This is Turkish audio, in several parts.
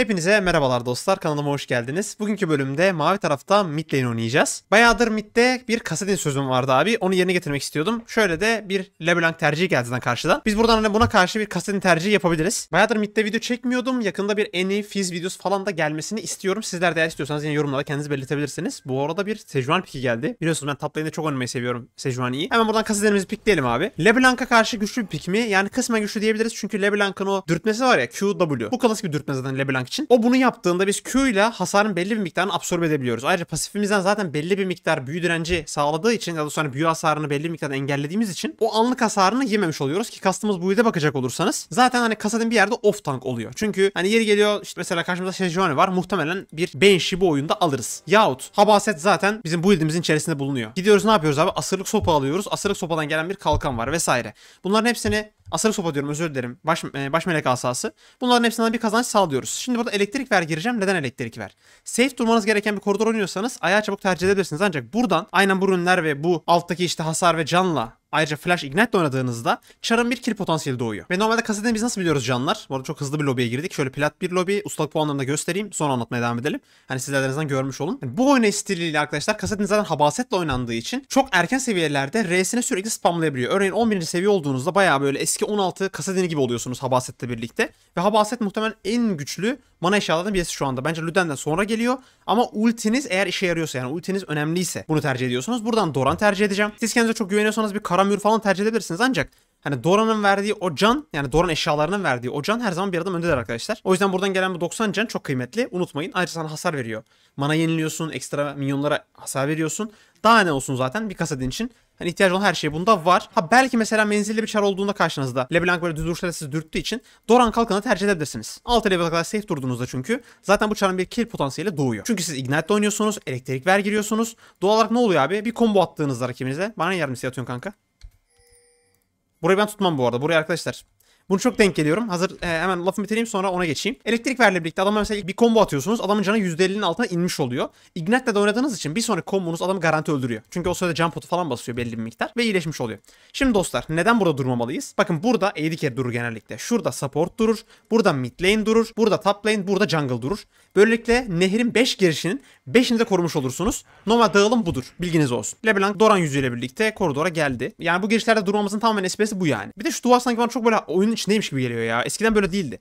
Hepinize merhabalar dostlar kanalıma hoş geldiniz. Bugünkü bölümde mavi tarafta mid lane oynayacağız. Bayağıdır midde bir kasetin sözüm vardı abi. Onu yerine getirmek istiyordum. Şöyle de bir LeBlanc tercihi geldi karşıdan. Biz buradan hani buna karşı bir kasetin tercihi yapabiliriz. Bayağıdır midde video çekmiyordum. Yakında bir Eni, Fizz videosu falan da gelmesini istiyorum. Sizler de eğer istiyorsanız yine yorumlara kendiniz belirtebilirsiniz. Bu arada bir Sejuani piki geldi. Biliyorsunuz ben top çok oynamayı seviyorum Sejuani'yi. Hemen buradan kasetlerimizi pikleyelim abi. LeBlanc'a karşı güçlü bir pik mi? Yani kısmen güçlü diyebiliriz. Çünkü LeBlanc'ın o dürtmesi var ya QW. Bu klasik bir dürtme zaten LeBlanc için. O bunu yaptığında biz Q ile hasarın belli bir miktarını absorbe edebiliyoruz. Ayrıca pasifimizden zaten belli bir miktar büyü direnci sağladığı için ya da sonra büyü hasarını belli bir miktarda engellediğimiz için o anlık hasarını yememiş oluyoruz ki kastımız bu yüze bakacak olursanız zaten hani kasadın bir yerde off tank oluyor. Çünkü hani yeri geliyor işte mesela karşımızda Sejuani var muhtemelen bir Banshee bu oyunda alırız. Yahut Habaset zaten bizim bu build'imizin içerisinde bulunuyor. Gidiyoruz ne yapıyoruz abi? Asırlık sopa alıyoruz. Asırlık sopadan gelen bir kalkan var vesaire. Bunların hepsini Asarı sopa diyorum özür dilerim. Baş, e, baş melek asası. Bunların hepsinden bir kazanç sağlıyoruz. Şimdi burada elektrik ver gireceğim. Neden elektrik ver? Safe durmanız gereken bir koridor oynuyorsanız ayağa çabuk tercih edebilirsiniz. Ancak buradan aynen bu ürünler ve bu alttaki işte hasar ve canla Ayrıca Flash Ignite'le oynadığınızda Char'ın bir kill potansiyeli doğuyor. Ve normalde kaseten biz nasıl biliyoruz canlar? Bu arada çok hızlı bir lobiye girdik. Şöyle plat bir lobi, ustalık puanlarını da göstereyim. Sonra anlatmaya devam edelim. Hani sizlerden en görmüş olun. Yani bu oyun stiliyle arkadaşlar kasetin zaten habasetle oynandığı için çok erken seviyelerde R'sine sürekli spamlayabiliyor. Örneğin 11. seviye olduğunuzda bayağı böyle eski 16 kasetini gibi oluyorsunuz habasetle birlikte. Ve habaset muhtemelen en güçlü mana eşyalardan birisi şu anda. Bence Luden'den sonra geliyor. Ama ultiniz eğer işe yarıyorsa yani ultiniz önemliyse bunu tercih ediyorsunuz. Buradan Doran tercih edeceğim. Siz kendinize çok güveniyorsanız bir kara Karamür falan tercih edebilirsiniz ancak Hani Dora'nın verdiği o can yani Doran eşyalarının verdiği o can her zaman bir adım öndedir arkadaşlar. O yüzden buradan gelen bu 90 can çok kıymetli. Unutmayın ayrıca sana hasar veriyor. Mana yeniliyorsun ekstra minyonlara hasar veriyorsun. Daha ne olsun zaten bir kasadin için. Hani ihtiyacı olan her şey bunda var. Ha belki mesela menzilli bir çar olduğunda karşınızda LeBlanc böyle düz vuruşlarla sizi dürttüğü için Doran kalkanı tercih edebilirsiniz. 6 level kadar safe durduğunuzda çünkü zaten bu çarın bir kill potansiyeli doğuyor. Çünkü siz Ignite'de oynuyorsunuz, elektrik ver giriyorsunuz. Doğal olarak ne oluyor abi? Bir combo attığınızda rakibinize. Bana yardımcısı atıyorsun kanka. Burayı ben tutmam bu arada. Burayı arkadaşlar bunu çok denk geliyorum. Hazır e, hemen lafımı bitireyim sonra ona geçeyim. Elektrik verle birlikte adama mesela bir combo atıyorsunuz. Adamın canı %50'nin altına inmiş oluyor. Ignite'le de oynadığınız için bir sonraki combo'nuz adamı garanti öldürüyor. Çünkü o sırada jump potu falan basıyor belli bir miktar ve iyileşmiş oluyor. Şimdi dostlar neden burada durmamalıyız? Bakın burada AD carry durur genellikle. Şurada support durur. Burada mid lane durur. Burada top lane. Burada jungle durur. Böylelikle nehrin 5 girişinin 5'ini de korumuş olursunuz. Normal dağılım budur. Bilginiz olsun. LeBlanc Doran yüzüyle birlikte koridora geldi. Yani bu girişlerde durmamızın tamamen esprisi bu yani. Bir de şu duvar sanki bana çok böyle oyun Neymiş gibi geliyor ya. Eskiden böyle değildi.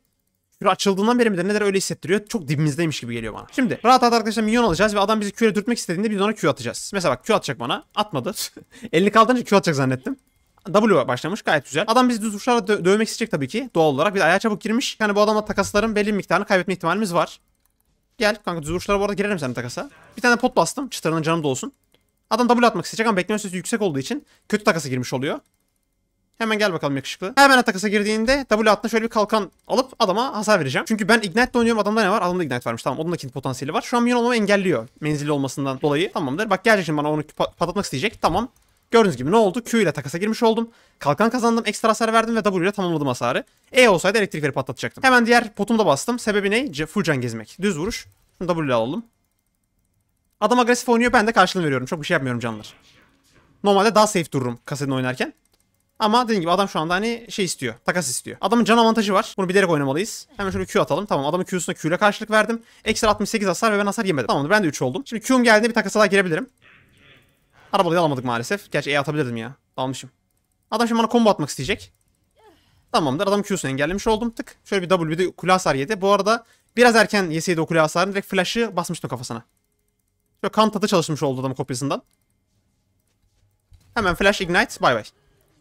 Küre açıldığından beri midir neler öyle hissettiriyor. Çok dibimizdeymiş gibi geliyor bana. Şimdi rahat rahat arkadaşlar minyon alacağız ve adam bizi küre dürtmek istediğinde biz ona Q atacağız. Mesela bak Q atacak bana. Atmadı. 50 kaldırınca Q atacak zannettim. W başlamış gayet güzel. Adam bizi düz vuruşlarla dö dövmek isteyecek tabii ki doğal olarak. Bir de ayağa çabuk girmiş. Yani bu adamla takasların belli bir miktarını kaybetme ihtimalimiz var. Gel kanka düz vuruşlara bu arada girerim senin takasa. Bir tane pot bastım. Çıtırının canım da olsun. Adam W atmak isteyecek ama bekleme süresi yüksek olduğu için kötü takasa girmiş oluyor. Hemen gel bakalım yakışıklı. Hemen atakasa girdiğinde W attığında şöyle bir kalkan alıp adama hasar vereceğim. Çünkü ben ignite oynuyorum. Adamda ne var? Adamda Ignite varmış. Tamam onun da kendi potansiyeli var. Şu an minyon olmamı engelliyor. Menzilli olmasından dolayı. Tamamdır. Bak gelecek şimdi bana onu patlatmak isteyecek. Tamam. Gördüğünüz gibi ne oldu? Q ile takasa girmiş oldum. Kalkan kazandım, ekstra hasar verdim ve W ile tamamladım hasarı. E olsaydı elektrikleri patlatacaktım. Hemen diğer potumu da bastım. Sebebi ne? Full can gezmek. Düz vuruş. Şunu W ile alalım. Adam agresif oynuyor, ben de karşılığını veriyorum. Çok bir şey yapmıyorum canlar. Normalde daha safe dururum kasetin oynarken. Ama dediğim gibi adam şu anda hani şey istiyor. Takas istiyor. Adamın can avantajı var. Bunu bilerek oynamalıyız. Hemen şöyle Q atalım. Tamam adamın Q'suna Q ile karşılık verdim. Ekstra 68 hasar ve ben hasar yemedim. Tamamdır ben de 3 oldum. Şimdi Q'm geldiğinde bir takasa daha girebilirim. Arabalayı alamadık maalesef. Gerçi E atabilirdim ya. Dalmışım. Adam şimdi bana combo atmak isteyecek. Tamamdır adam Q'sunu engellemiş oldum. Tık. Şöyle bir W bir de kule hasar yedi. Bu arada biraz erken yeseydi o kule hasarını direkt flash'ı basmıştım kafasına. Şöyle kan tadı çalışmış oldu adamın kopyasından. Hemen flash ignite. Bay bay.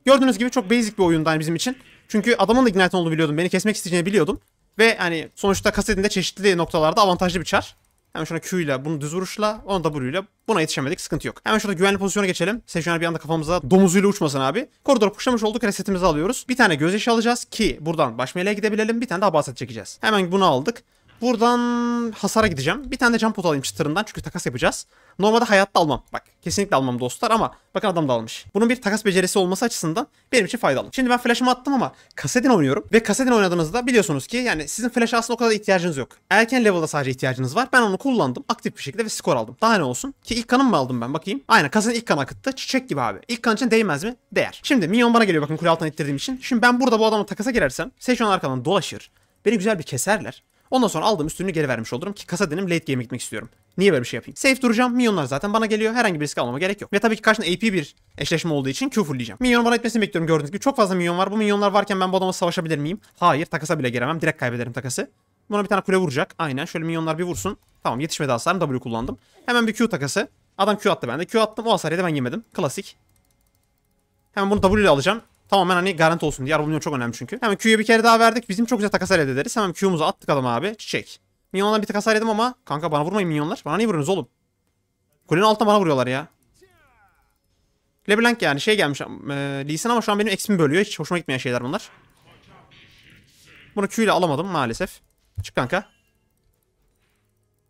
Gördüğünüz gibi çok basic bir oyundu bizim için. Çünkü adamın da Ignite olduğunu biliyordum. Beni kesmek isteyeceğini biliyordum. Ve hani sonuçta kasetinde çeşitli noktalarda avantajlı bir çar. Hemen şuna Q ile, bunu düz vuruşla, ona W ile buna yetişemedik. Sıkıntı yok. Hemen şurada güvenli pozisyona geçelim. Sejyoner bir anda kafamıza domuzuyla uçmasın abi. Koridora puşlamış olduk. Resetimizi alıyoruz. Bir tane göz gözyaşı alacağız ki buradan baş meleğe gidebilelim. Bir tane daha bahset çekeceğiz. Hemen bunu aldık. Buradan hasara gideceğim. Bir tane de can pot alayım çıtırından çünkü takas yapacağız. Normalde hayatta almam. Bak kesinlikle almam dostlar ama bakın adam da almış. Bunun bir takas becerisi olması açısından benim için faydalı. Şimdi ben flash'ımı attım ama kasetin oynuyorum. Ve kasetin oynadığınızda biliyorsunuz ki yani sizin flash'a aslında o kadar ihtiyacınız yok. Erken level'da sadece ihtiyacınız var. Ben onu kullandım aktif bir şekilde ve skor aldım. Daha ne olsun? Ki ilk kanım mı aldım ben bakayım. Aynen kasetin ilk kan akıttı. Çiçek gibi abi. İlk kan için değmez mi? Değer. Şimdi minyon bana geliyor bakın kule altından ittirdiğim için. Şimdi ben burada bu adamla takasa girersem Sejuan arkadan dolaşır. Beni güzel bir keserler. Ondan sonra aldığım üstünü geri vermiş olurum ki kasadin'im late game'e gitmek istiyorum. Niye böyle bir şey yapayım? Safe duracağım. Minyonlar zaten bana geliyor. Herhangi bir risk almama gerek yok. Ve tabii ki karşında AP bir eşleşme olduğu için Q fullleyeceğim. Minyon bana etmesini bekliyorum gördüğünüz gibi. Çok fazla minyon var. Bu minyonlar varken ben bu adama savaşabilir miyim? Hayır. Takasa bile giremem. Direkt kaybederim takası. Buna bir tane kule vuracak. Aynen. Şöyle minyonlar bir vursun. Tamam yetişmedi hasarım. W kullandım. Hemen bir Q takası. Adam Q attı bende. Q attım. O hasarı da ben yemedim. Klasik. Hemen bunu W ile alacağım. Tamamen hani garanti olsun diye. Araba çok önemli çünkü. Hemen Q'ya bir kere daha verdik. Bizim çok güzel takas elde ederiz. Hemen Q'umuzu attık adam abi. Çiçek. Minyonlardan bir takas yedim ama kanka bana vurmayın minyonlar. Bana niye vuruyorsunuz oğlum? Kulenin altına bana vuruyorlar ya. LeBlanc yani şey gelmiş. E, Lee ama şu an benim XP'mi bölüyor. Hiç hoşuma gitmeyen şeyler bunlar. Bunu Q ile alamadım maalesef. Çık kanka.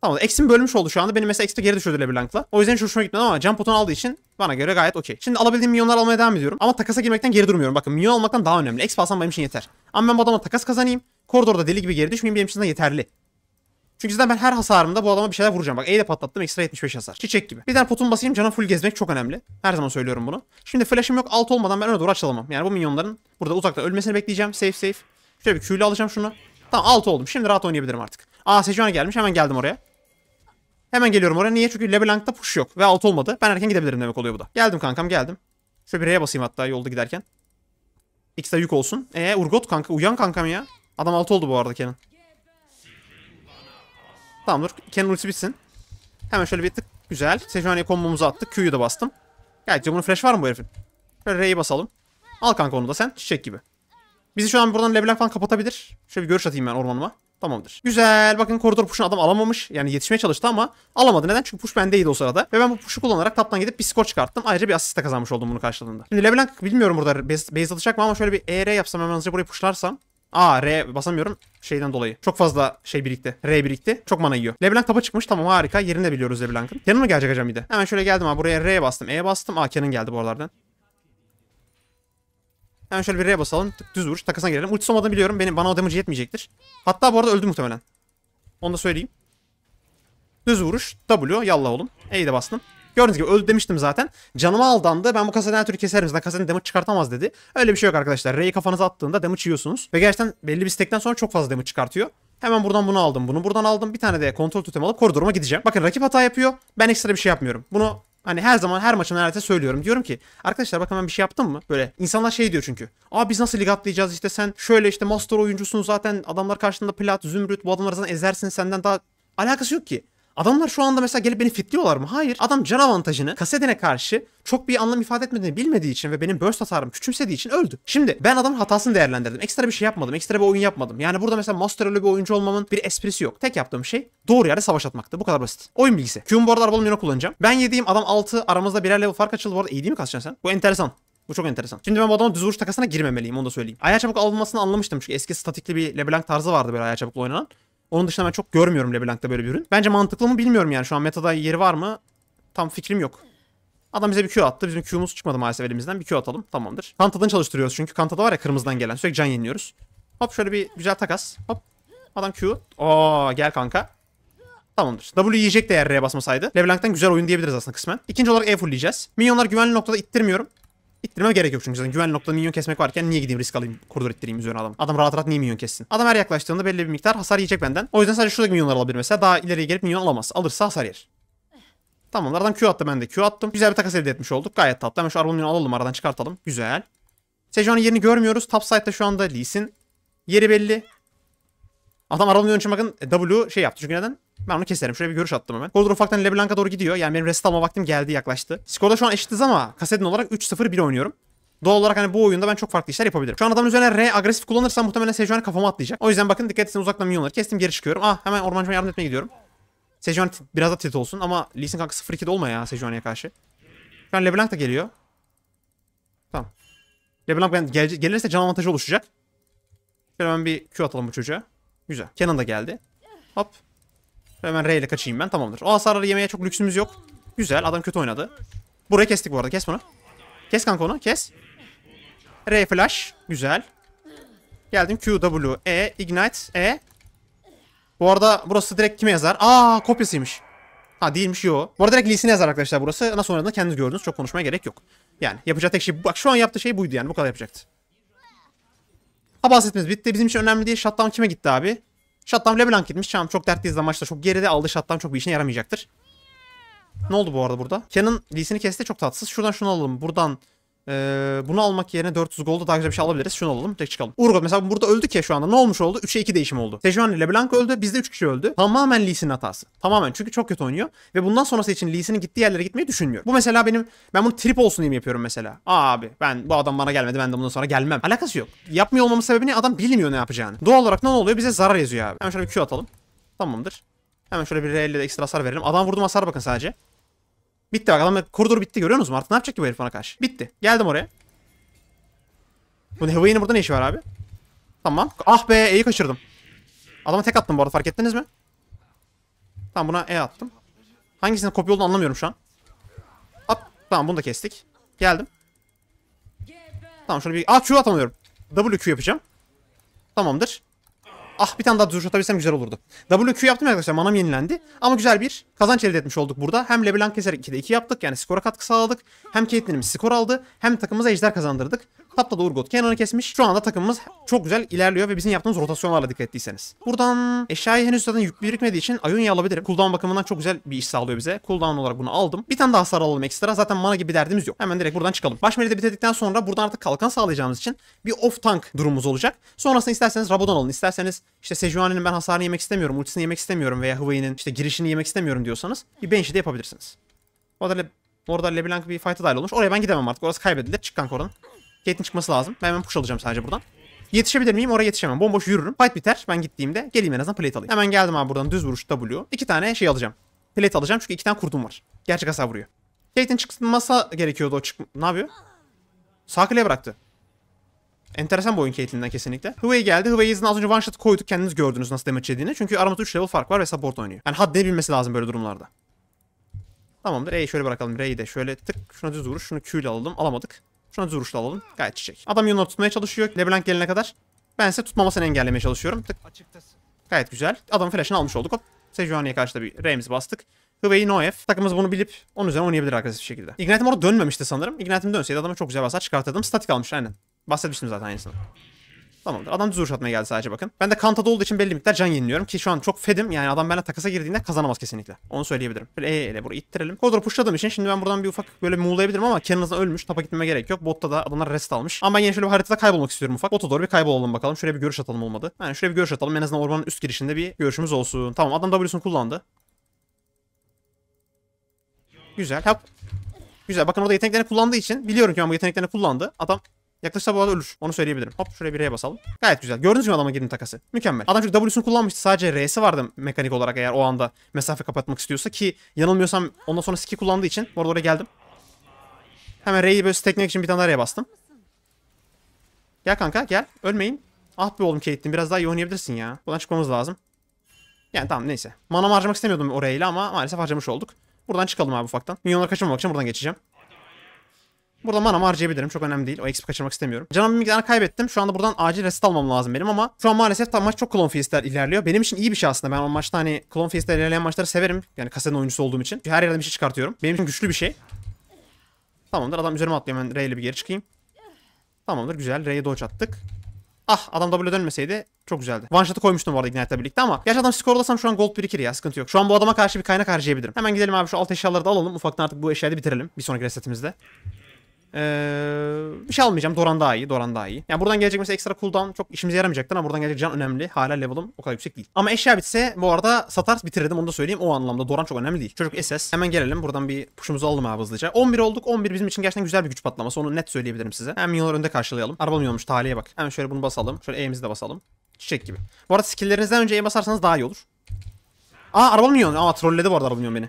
Tamam eksimi bölmüş oldu şu anda. Benim mesela ekstra geri düşürdü Leblanc'la. O yüzden hiç hoşuma gitmedi ama jump potunu aldığı için bana göre gayet okey. Şimdi alabildiğim milyonlar almaya devam ediyorum. Ama takasa girmekten geri durmuyorum. Bakın milyon almaktan daha önemli. Exp alsam benim için yeter. Ama ben bu adama takas kazanayım. Koridorda deli gibi geri düşmeyeyim benim için de yeterli. Çünkü zaten ben her hasarımda bu adama bir şeyler vuracağım. Bak E'de patlattım ekstra 75 hasar. Çiçek gibi. Bir tane potun basayım cana full gezmek çok önemli. Her zaman söylüyorum bunu. Şimdi flash'ım yok alt olmadan ben öne doğru açılamam. Yani bu minyonların burada uzakta ölmesini bekleyeceğim. Safe safe. Şöyle bir Q'lu alacağım şunu. Tamam alt oldum. Şimdi rahat oynayabilirim artık. Aa Sejuani gelmiş hemen geldim oraya. Hemen geliyorum oraya. Niye? Çünkü Leblanc'ta push yok. Ve alt olmadı. Ben erken gidebilirim demek oluyor bu da. Geldim kankam geldim. Şöyle bir R'ye basayım hatta yolda giderken. İkisi de yük olsun. Eee Urgot kanka. Uyan kankam ya. Adam alt oldu bu arada Kenan. Tamam dur. Kenan ultisi bitsin. Hemen şöyle bir tık. Güzel. Sejuani'ye kombomuzu attık. Q'yu da bastım. Gayet bunun flash var mı bu herifin? Şöyle R'yi basalım. Al kanka onu da sen. Çiçek gibi. Bizi şu an buradan Leblanc falan kapatabilir. Şöyle bir görüş atayım ben ormanıma. Tamamdır. Güzel. Bakın koridor push'unu adam alamamış. Yani yetişmeye çalıştı ama alamadı. Neden? Çünkü push bendeydi o sırada. Ve ben bu push'u kullanarak taptan gidip bir skor çıkarttım. Ayrıca bir asist de kazanmış oldum bunu karşılığında. Şimdi Leblanc bilmiyorum burada base, base atacak mı ama şöyle bir ER yapsam hemen hızlıca burayı pushlarsam. Aa R basamıyorum şeyden dolayı. Çok fazla şey birikti. R birikti. Çok mana yiyor. Leblanc tapa çıkmış. Tamam harika. Yerini de biliyoruz Leblanc'ın. Kenan mı gelecek acaba bir de? Hemen şöyle geldim abi. Buraya R'ye bastım. E'ye bastım. Aa Kenan geldi bu oralardan. Hemen şöyle bir R basalım. düz vuruş. Takasına girelim. Ultisi olmadığını biliyorum. Benim, bana o damage yetmeyecektir. Hatta bu arada öldü muhtemelen. Onu da söyleyeyim. Düz vuruş. W. Yallah oğlum. E'yi de bastım. Gördüğünüz gibi öldü demiştim zaten. Canıma aldandı. Ben bu kaseden her türlü keserim. Zaten kasetin damage çıkartamaz dedi. Öyle bir şey yok arkadaşlar. R'yi kafanıza attığında damage yiyorsunuz. Ve gerçekten belli bir stekten sonra çok fazla damage çıkartıyor. Hemen buradan bunu aldım. Bunu buradan aldım. Bir tane de kontrol totemi alıp koridoruma gideceğim. Bakın rakip hata yapıyor. Ben ekstra bir şey yapmıyorum. Bunu Hani her zaman her maçın neredeyse söylüyorum. Diyorum ki arkadaşlar bakın ben bir şey yaptım mı? Böyle insanlar şey diyor çünkü. Aa biz nasıl lig atlayacağız işte sen şöyle işte master oyuncusun zaten adamlar karşında plat, zümrüt bu adamlar zaten ezersin senden daha alakası yok ki. Adamlar şu anda mesela gelip beni fitliyorlar mı? Hayır. Adam can avantajını Kasedin'e karşı çok bir anlam ifade etmediğini bilmediği için ve benim burst hasarım küçümsediği için öldü. Şimdi ben adamın hatasını değerlendirdim. Ekstra bir şey yapmadım. Ekstra bir oyun yapmadım. Yani burada mesela master masterlı bir oyuncu olmamın bir esprisi yok. Tek yaptığım şey doğru yerde savaş atmaktı. Bu kadar basit. Oyun bilgisi. Q'un bu arada arabalı Mino kullanacağım. Ben yediğim adam 6 aramızda birer level fark açıldı. Bu arada iyi değil mi kasacaksın sen? Bu enteresan. Bu çok enteresan. Şimdi ben bu adamın düz vuruş takasına girmemeliyim onu da söyleyeyim. Ayağa çabuk alınmasını anlamıştım çünkü eski statikli bir LeBlanc tarzı vardı böyle ayağa çabukla oynanan. Onun dışında ben çok görmüyorum LeBlanc'ta böyle bir ürün. Bence mantıklı mı bilmiyorum yani. Şu an metada yeri var mı? Tam fikrim yok. Adam bize bir Q attı. Bizim Q'muz çıkmadı maalesef elimizden. Bir Q atalım. Tamamdır. Kantad'ını çalıştırıyoruz çünkü. Kanta'da var ya kırmızıdan gelen. Sürekli can yeniliyoruz. Hop şöyle bir güzel takas. Hop. Adam Q. Oo gel kanka. Tamamdır. W yiyecek de R'ye basmasaydı. LeBlanc'tan güzel oyun diyebiliriz aslında kısmen. İkinci olarak E fullleyeceğiz. Minyonlar güvenli noktada ittirmiyorum. İttirmeme gerek yok çünkü zaten güven nokta minyon kesmek varken niye gideyim risk alayım koridor ittireyim üzerine adam. Adam rahat rahat niye minyon kessin? Adam her yaklaştığında belli bir miktar hasar yiyecek benden. O yüzden sadece şuradaki minyonları alabilir mesela. Daha ileriye gelip minyon alamaz. Alırsa hasar yer. Tamam adam Q attı ben de Q attım. Güzel bir takas elde etmiş olduk. Gayet tatlı. Hemen şu arabanın alalım aradan çıkartalım. Güzel. Sejuani yerini görmüyoruz. Topside'da şu anda Lee'sin yeri belli. Adam arabanın için bakın e, W şey yaptı. Çünkü neden? Ben onu keserim. Şuraya bir görüş attım hemen. Koridor ufaktan Leblanc'a doğru gidiyor. Yani benim rest alma vaktim geldi yaklaştı. Skorda şu an eşitiz ama kasetin olarak 3-0-1 oynuyorum. Doğal olarak hani bu oyunda ben çok farklı işler yapabilirim. Şu an adamın üzerine R agresif kullanırsam muhtemelen Sejuani kafama atlayacak. O yüzden bakın dikkat etsin uzaktan minyonları. Kestim geri çıkıyorum. Ah hemen ormancıma yardım etmeye gidiyorum. Sejuani biraz da tilt olsun ama Lee Sin kanka 0-2'de olma ya Sejuani'ye karşı. Şu an Leblanc da geliyor. Tamam. Leblanc ben gel gelirse can avantajı oluşacak. Şöyle hemen bir Q atalım bu çocuğa. Güzel. Kenan da geldi. Hop. Hemen R ile kaçayım ben. Tamamdır. O hasarları yemeye çok lüksümüz yok. Güzel. Adam kötü oynadı. Burayı kestik bu arada. Kes bunu. Kes kanka onu. Kes. R flash. Güzel. Geldim. Q, W, E, Ignite, E. Bu arada burası direkt kime yazar? Aa kopyasıymış. Ha değilmiş yo. Bu arada direkt Lee'sine yazar arkadaşlar burası. Nasıl oynadığını kendiniz gördünüz. Çok konuşmaya gerek yok. Yani yapacağı tek şey bak şu an yaptığı şey buydu yani. Bu kadar yapacaktı. Ha bahsetmemiz bitti. Bizim için önemli değil. Shutdown kime gitti abi? Şattan Leblanc gitmiş. Tamam çok dert değil maçta. Çok geride aldı. Şattan çok bir işine yaramayacaktır. Ne oldu bu arada burada? Canon Lee'sini kesti. Çok tatsız. Şuradan şunu alalım. Buradan ee, bunu almak yerine 400 gold'a daha güzel bir şey alabiliriz. Şunu alalım. Tek çıkalım. Urgot mesela burada öldük ya şu anda. Ne olmuş oldu? 3'e 2 değişim oldu. Sejuani ile Blanc öldü. Bizde 3 kişi öldü. Tamamen Lee Sin'in hatası. Tamamen. Çünkü çok kötü oynuyor. Ve bundan sonrası için Lee Sin'in gittiği yerlere gitmeyi düşünmüyor. Bu mesela benim ben bunu trip olsun diye mi yapıyorum mesela? Abi ben bu adam bana gelmedi. Ben de bundan sonra gelmem. Alakası yok. Yapmıyor olmamın sebebi ne? Adam bilmiyor ne yapacağını. Doğal olarak ne oluyor? Bize zarar yazıyor abi. Hemen şöyle bir Q atalım. Tamamdır. Hemen şöyle bir R50 de ekstra hasar verelim. Adam vurdum hasar bakın sadece. Bitti bak adamın koridor bitti görüyor musun? Artık ne yapacak ki bu herif bana karşı? Bitti. Geldim oraya. Bu Hawaii'nin burada ne işi var abi? Tamam. Ah be E'yi kaçırdım. Adama tek attım bu arada fark ettiniz mi? Tamam buna E attım. Hangisinin kopya olduğunu anlamıyorum şu an. At. Tamam bunu da kestik. Geldim. Tamam şunu bir... Ah Q atamıyorum. W Q yapacağım. Tamamdır. Ah bir tane daha düzgün atabilsem güzel olurdu. WQ yaptım arkadaşlar. Manam yenilendi. Ama güzel bir kazanç elde etmiş olduk burada. Hem LeBlanc keserek 2'de 2 yaptık. Yani skora katkı sağladık. Hem Caitlyn'imiz skor aldı. Hem takımımıza ejder kazandırdık da Urgot Kenan'ı kesmiş. Şu anda takımımız çok güzel ilerliyor ve bizim yaptığımız rotasyonlarla dikkat ettiyseniz. Buradan eşyayı henüz zaten yük birikmediği için Ayunya alabilirim. Cooldown bakımından çok güzel bir iş sağlıyor bize. Cooldown olarak bunu aldım. Bir tane daha hasar alalım ekstra. Zaten mana gibi derdimiz yok. Hemen direkt buradan çıkalım. Baş de bitirdikten sonra buradan artık kalkan sağlayacağımız için bir off tank durumumuz olacak. Sonrasında isterseniz Rabadon alın. İsterseniz işte Sejuani'nin ben hasarını yemek istemiyorum, ultisini yemek istemiyorum veya Hıvayı'nın işte girişini yemek istemiyorum diyorsanız bir Banshee de yapabilirsiniz. Orada arada Orada LeBlanc bir fight'a dahil olmuş. Oraya ben gidemem artık. Orası kaybedilir. Çık kanka oradan. Kate'in çıkması lazım. Ben hemen push alacağım sadece buradan. Yetişebilir miyim? Oraya yetişemem. Bomboş yürürüm. Fight biter. Ben gittiğimde geleyim en azından plate alayım. Hemen geldim abi buradan düz vuruş W. İki tane şey alacağım. Plate alacağım çünkü iki tane kurdum var. Gerçek hasar vuruyor. Kate'in çıkması gerekiyordu o çık... Ne yapıyor? Sağ bıraktı. Enteresan bir oyun Caitlyn'den kesinlikle. Hüvey geldi. Hüvey'i az önce one shot koyduk. Kendiniz gördünüz nasıl damage yediğini. Çünkü aramızda 3 level fark var ve support oynuyor. Yani haddini bilmesi lazım böyle durumlarda. Tamamdır. E'yi şöyle bırakalım. R'yi de şöyle tık. Şuna düz vuruş. Şunu Q ile alalım. Alamadık. Şuna düz alalım. Gayet çiçek. Adam yolunu tutmaya çalışıyor. Leblanc gelene kadar. Ben ise tutmamasını engellemeye çalışıyorum. Tık. Gayet güzel. Adamın flash'ını almış olduk. Hop. Sejuani'ye karşı da bir Rams'i bastık. Hüveyi Noef. Takımımız bunu bilip onun üzerine oynayabilir agresif şekilde. Ignite'im orada dönmemişti sanırım. Ignite'im dönseydi adama çok güzel basar çıkartırdım. Statik almış aynen. Bahsetmiştim zaten aynısını. Tamamdır. Adam düz vuruş atmaya geldi sadece bakın. Ben de kantada olduğu için belli miktar can yeniliyorum ki şu an çok fedim. Yani adam benimle takasa girdiğinde kazanamaz kesinlikle. Onu söyleyebilirim. Böyle ee ele burayı ittirelim. Kodra pushladığım için şimdi ben buradan bir ufak böyle muğlayabilirim ama Kenan'ızda ölmüş. Tapa gitmeme gerek yok. Botta da adamlar rest almış. Ama ben yine şöyle bir haritada kaybolmak istiyorum ufak. Bota doğru bir kaybolalım bakalım. Şöyle bir görüş atalım olmadı. Yani şöyle bir görüş atalım. En azından ormanın üst girişinde bir görüşümüz olsun. Tamam adam W'sunu kullandı. Güzel. Hop. Güzel. Bakın orada yeteneklerini kullandığı için biliyorum ki ben bu yeteneklerini kullandı. Adam Yaklaşsa bu arada ölür. Onu söyleyebilirim. Hop şuraya bir R'ye basalım. Gayet güzel. Gördünüz mü adama girdim takası? Mükemmel. Adam çünkü W'sunu kullanmıştı. Sadece R'si vardı mekanik olarak eğer o anda mesafe kapatmak istiyorsa ki yanılmıyorsam ondan sonra ski kullandığı için. Bu arada oraya geldim. Hemen R'yi böyle tekmek için bir tane R'ye bastım. Gel kanka gel. Ölmeyin. Ah be oğlum Caitlyn biraz daha iyi oynayabilirsin ya. Buradan çıkmamız lazım. Yani tamam neyse. Mana harcamak istemiyordum orayla ama maalesef harcamış olduk. Buradan çıkalım abi ufaktan. Minyonları kaçırmamak için buradan geçeceğim. Burada manamı harcayabilirim. Çok önemli değil. O XP kaçırmak istemiyorum. Canım bir miktar kaybettim. Şu anda buradan acil reset almam lazım benim ama şu an maalesef tam maç çok Clone Feast'ler ilerliyor. Benim için iyi bir şey aslında. Ben o maçta hani Clone Feast'ler ilerleyen maçları severim. Yani kasetin oyuncusu olduğum için. Her yerden bir şey çıkartıyorum. Benim için güçlü bir şey. Tamamdır. Adam üzerime atlıyor. Hemen R'yle bir geri çıkayım. Tamamdır. Güzel. R'ye dodge attık. Ah adam W'ye dönmeseydi çok güzeldi. One shot'ı koymuştum bu arada Ignite'la birlikte ama. Gerçi adam skorlasam şu an gold birikir ya sıkıntı yok. Şu an bu adama karşı bir kaynak harcayabilirim. Hemen gidelim abi şu alt eşyaları da alalım. Ufaktan artık bu eşyayı da bitirelim. Bir sonraki resetimizde. Ee, bir şey almayacağım. Doran daha iyi. Doran daha iyi. Yani buradan gelecek mesela ekstra cooldown çok işimize yaramayacaktır ama buradan gelecek can önemli. Hala level'ım o kadar yüksek değil. Ama eşya bitse bu arada satar bitirirdim onu da söyleyeyim. O anlamda Doran çok önemli değil. Çocuk SS. Hemen gelelim. Buradan bir push'umuzu alalım abi hızlıca. 11 olduk. 11 bizim için gerçekten güzel bir güç patlaması. Onu net söyleyebilirim size. Hem minyonlar önde karşılayalım. Araba minyonmuş. Taliye bak. Hemen şöyle bunu basalım. Şöyle E'mizi de basalım. Çiçek gibi. Bu arada skill'lerinizden önce E basarsanız daha iyi olur. Aa araba minyon. Aa trolledi bu arada araba minyon beni.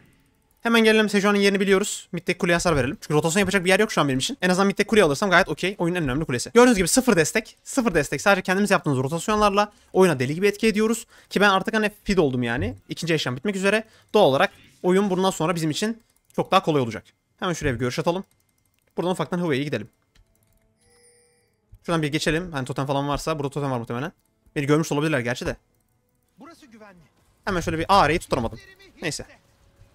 Hemen gelelim Sejuani yerini biliyoruz. Mid'deki kuleye hasar verelim. Çünkü rotasyon yapacak bir yer yok şu an benim için. En azından mid'deki kuleyi alırsam gayet okey. Oyunun en önemli kulesi. Gördüğünüz gibi sıfır destek. Sıfır destek. Sadece kendimiz yaptığımız rotasyonlarla oyuna deli gibi etki ediyoruz. Ki ben artık hani feed oldum yani. İkinci eşyam bitmek üzere. Doğal olarak oyun bundan sonra bizim için çok daha kolay olacak. Hemen şuraya bir görüş atalım. Buradan ufaktan Hawaii'ye gidelim. Şuradan bir geçelim. Hani totem falan varsa. Burada totem var muhtemelen. Beni görmüş olabilirler gerçi de. Hemen şöyle bir AR'yi tutturamadım. Neyse.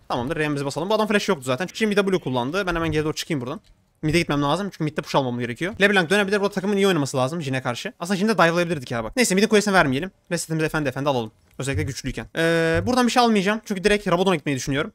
Tamamdır. Remimizi basalım. Bu adam flash yoktu zaten. Şimdi mid'e kullandı. Ben hemen geri doğru çıkayım buradan. Mid'e gitmem lazım çünkü mid'de push almam gerekiyor. LeBlanc dönebilir. Burada takımın iyi oynaması lazım Jin'e karşı. Aslında Jin'de dive'layabilirdik ya bak. Neyse mid'in kulesini vermeyelim. Resetimizi efendi efendi alalım. Özellikle güçlüyken. Ee, buradan bir şey almayacağım. Çünkü direkt Rabadon'a gitmeyi düşünüyorum.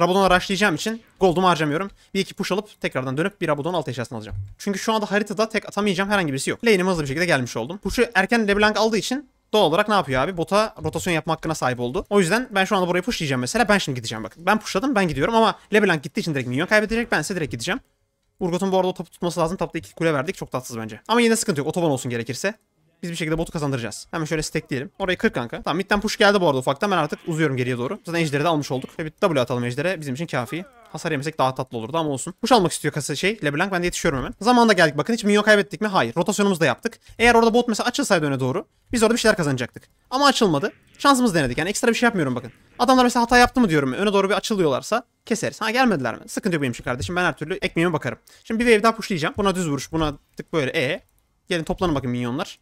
Rabadon'a rushlayacağım için Gold'umu harcamıyorum. Bir iki push alıp tekrardan dönüp bir Rabadon alt eşyasını alacağım. Çünkü şu anda haritada tek atamayacağım herhangi birisi yok. Lane'im hızlı bir şekilde gelmiş oldum. Push'u erken LeBlanc aldığı için doğal olarak ne yapıyor abi? Bota rotasyon yapma hakkına sahip oldu. O yüzden ben şu anda burayı pushlayacağım mesela. Ben şimdi gideceğim bakın. Ben pushladım ben gidiyorum ama Leblanc gittiği için direkt minyon kaybedecek. Ben ise direkt gideceğim. Urgot'un bu arada o topu tutması lazım. Tapta iki kule verdik. Çok tatsız bence. Ama yine sıkıntı yok. Otoban olsun gerekirse. Biz bir şekilde botu kazandıracağız. Hemen şöyle stackleyelim. Orayı 40 kanka. Tamam midden push geldi bu arada ufaktan. Ben artık uzuyorum geriye doğru. Zaten ejderi de almış olduk. Ve bir W atalım ejdere. Bizim için kafi. Hasar yemesek daha tatlı olurdu ama olsun. Kuş almak istiyor kasa şey Leblanc. Ben de yetişiyorum hemen. Zamanında geldik bakın. Hiç minyon kaybettik mi? Hayır. Rotasyonumuzu da yaptık. Eğer orada bot mesela açılsaydı öne doğru biz orada bir şeyler kazanacaktık. Ama açılmadı. Şansımız denedik. Yani ekstra bir şey yapmıyorum bakın. Adamlar mesela hata yaptı mı diyorum. Öne doğru bir açılıyorlarsa keseriz. Ha gelmediler mi? Sıkıntı yok benim için kardeşim. Ben her türlü ekmeğime bakarım. Şimdi bir wave daha pushlayacağım. Buna düz vuruş. Buna tık böyle E. Gelin toplanın bakın minyonlar.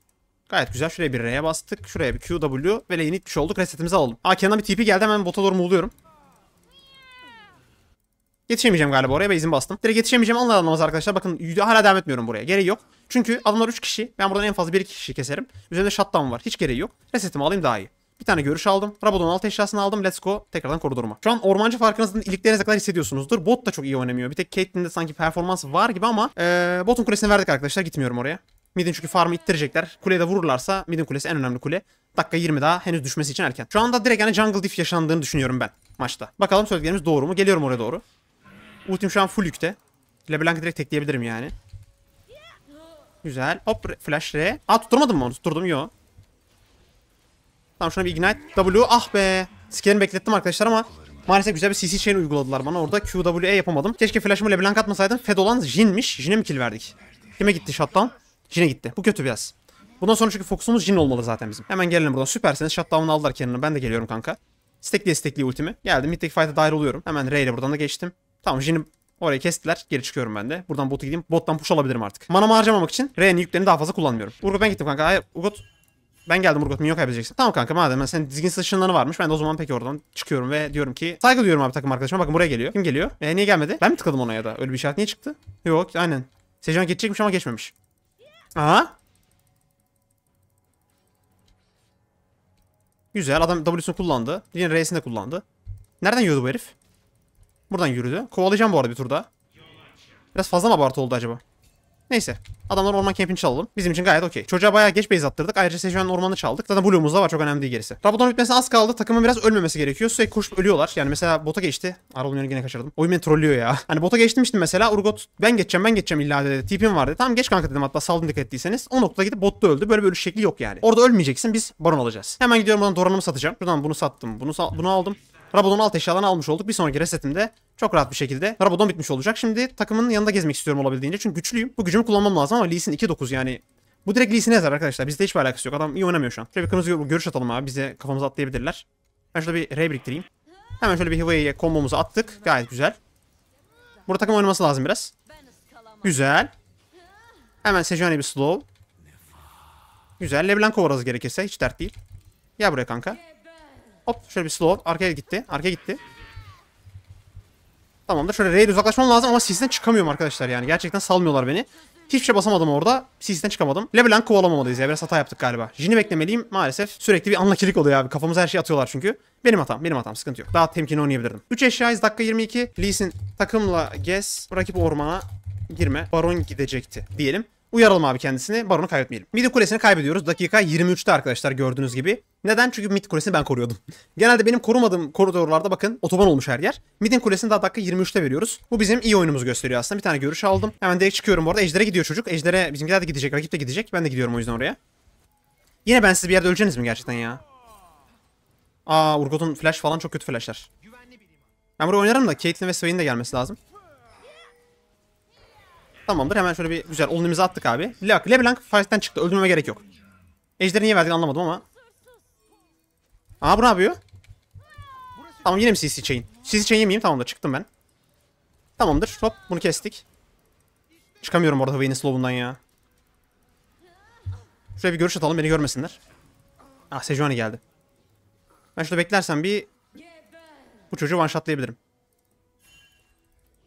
Gayet güzel. Şuraya bir R'ye bastık. Şuraya bir Q, W ve lane'i itmiş olduk. Resetimizi alalım. Aa kenara bir TP geldi. Hemen bota doğru muğluyorum. Yetişemeyeceğim galiba oraya ve izin bastım. Direkt yetişemeyeceğim anlar anlamaz arkadaşlar. Bakın hala devam etmiyorum buraya. Gereği yok. Çünkü adamlar 3 kişi. Ben buradan en fazla 1 kişi keserim. Üzerinde shutdown var. Hiç gereği yok. Resetimi alayım daha iyi. Bir tane görüş aldım. Rabodon alt eşyasını aldım. Let's go. Tekrardan koridoruma. Şu an ormancı farkınızın iliklerinize kadar hissediyorsunuzdur. Bot da çok iyi oynamıyor. Bir tek Caitlyn'de sanki performans var gibi ama ee, botun kulesini verdik arkadaşlar. Gitmiyorum oraya. Midin çünkü farmı ittirecekler. Kuleye de vururlarsa Midin kulesi en önemli kule. Dakika 20 daha henüz düşmesi için erken. Şu anda direkt yani jungle diff yaşandığını düşünüyorum ben maçta. Bakalım söylediklerimiz doğru mu? Geliyorum oraya doğru. Ultim şu an full yükte. LeBlanc'ı direkt tekleyebilirim yani. Güzel. Hop flash re. Aa tutturmadım mı onu? Tutturdum yo. Tamam şuna bir ignite. W ah be. Skillerimi beklettim arkadaşlar ama maalesef güzel bir CC şeyini uyguladılar bana orada. QWE yapamadım. Keşke flash'ımı LeBlanc atmasaydım. Fed olan Jin'miş. Jin'e mi kill verdik? Kime gitti shutdown? Jin'e gitti. Bu kötü biraz. Bundan sonra çünkü fokusumuz Jin olmalı zaten bizim. Hemen gelelim buradan. Süpersiniz. Shutdown'u aldılar kenarına. Ben de geliyorum kanka. Stekli stekli ultimi. Geldim. Mid'deki fight'a dair oluyorum. Hemen R ile buradan da geçtim. Tamam şimdi Orayı kestiler. Geri çıkıyorum ben de. Buradan bot'a gideyim. Bot'tan push alabilirim artık. Manamı harcamamak için R'nin yüklerini daha fazla kullanmıyorum. Urgot ben gittim kanka. Hayır Urgot ben geldim Urgot minyon kaybedeceksin. Tamam kanka madem sen dizgin sıçınları varmış. Ben de o zaman peki oradan çıkıyorum ve diyorum ki saygı duyuyorum abi takım arkadaşıma. Bakın buraya geliyor. Kim geliyor? E, niye gelmedi? Ben mi tıkladım ona ya da? Öyle bir işaret niye çıktı? Yok aynen. Sejan geçecekmiş ama geçmemiş. Aha. Güzel adam W'sunu kullandı. Yine R'sini de kullandı. Nereden yiyordu bu herif? Buradan yürüdü. Kovalayacağım bu arada bir turda. Biraz fazla mı abartı oldu acaba? Neyse. Adamlar orman kempini çalalım. Bizim için gayet okey. Çocuğa bayağı geç base attırdık. Ayrıca Sejuani ormanı çaldık. Zaten Blue'umuz da var. Çok önemli değil gerisi. Rabadon bitmesi az kaldı. Takımın biraz ölmemesi gerekiyor. Sürekli koşup ölüyorlar. Yani mesela bota geçti. Aral'ın yönü yine kaçırdım. Oyun beni trollüyor ya. Hani bota geçtim işte. mesela. Urgot ben geçeceğim ben geçeceğim illa dedi. Tipim vardı. Tam geç kanka dedim hatta saldım dikkat ettiyseniz. O noktada gidip botta öldü. Böyle bir ölüş şekli yok yani. Orada ölmeyeceksin. Biz baron alacağız. Hemen gidiyorum buradan doranımı satacağım. Buradan bunu sattım. Bunu, bunu aldım. Rabadon'un alt eşyalarını almış olduk. Bir sonraki resetimde çok rahat bir şekilde Rabadon bitmiş olacak. Şimdi takımın yanında gezmek istiyorum olabildiğince. Çünkü güçlüyüm. Bu gücümü kullanmam lazım ama Lee Sin 2-9 yani bu direkt Lee'sine yazar arkadaşlar. Bizde hiçbir alakası yok. Adam iyi oynamıyor şu an. Şöyle bir kırmızı görüş atalım abi. Bize kafamızı atlayabilirler. Ben şöyle bir R biriktireyim. Hemen şöyle bir Hiva'ya kombomuzu attık. Gayet güzel. Burada takım oynaması lazım biraz. Güzel. Hemen Sejuani bir slow. Güzel. Leblanc kovarız gerekirse. Hiç dert değil. Ya buraya kanka. Hop şöyle bir slow. Arkaya gitti. Arkaya gitti. Tamamdır. Şöyle raid uzaklaşmam lazım ama sisten çıkamıyorum arkadaşlar yani. Gerçekten salmıyorlar beni. Hiçbir şey basamadım orada. Sisten çıkamadım. Leblanc kovalamamalıyız ya. Biraz hata yaptık galiba. Jin'i beklemeliyim. Maalesef sürekli bir anlakilik oluyor abi. Kafamıza her şeyi atıyorlar çünkü. Benim hatam. Benim hatam. Sıkıntı yok. Daha temkinli oynayabilirdim. 3 eşyayız. Dakika 22. Lee'sin takımla gez. Rakip ormana girme. Baron gidecekti diyelim. Uyaralım abi kendisini. Baron'u kaybetmeyelim. Mid kulesini kaybediyoruz. Dakika 23'te arkadaşlar gördüğünüz gibi. Neden? Çünkü mid kulesini ben koruyordum. Genelde benim korumadığım koridorlarda bakın otoban olmuş her yer. Mid'in kulesini daha dakika 23'te veriyoruz. Bu bizim iyi oyunumuzu gösteriyor aslında. Bir tane görüş aldım. Hemen direkt çıkıyorum bu arada. Ejder'e gidiyor çocuk. Ejder'e bizimkiler de gidecek. Rakip de gidecek. Ben de gidiyorum o yüzden oraya. Yine ben siz bir yerde öleceğiniz mi gerçekten ya? Aa Urgot'un flash falan çok kötü flashlar. Ben buraya oynarım da Caitlyn ve Swain'in de gelmesi lazım. Tamamdır hemen şöyle bir güzel olunumuzu attık abi. Leblanc, Leblanc fight'ten çıktı öldürmeme gerek yok. Ejderi niye verdiğini anlamadım ama. Aa bu ne yapıyor? Tamam yine mi CC chain? CC chain yemeyeyim tamamdır çıktım ben. Tamamdır hop bunu kestik. Çıkamıyorum orada Vayne'in slow'undan ya. Şöyle bir görüş atalım beni görmesinler. Ah Sejuani geldi. Ben şurada beklersem bir bu çocuğu one shotlayabilirim.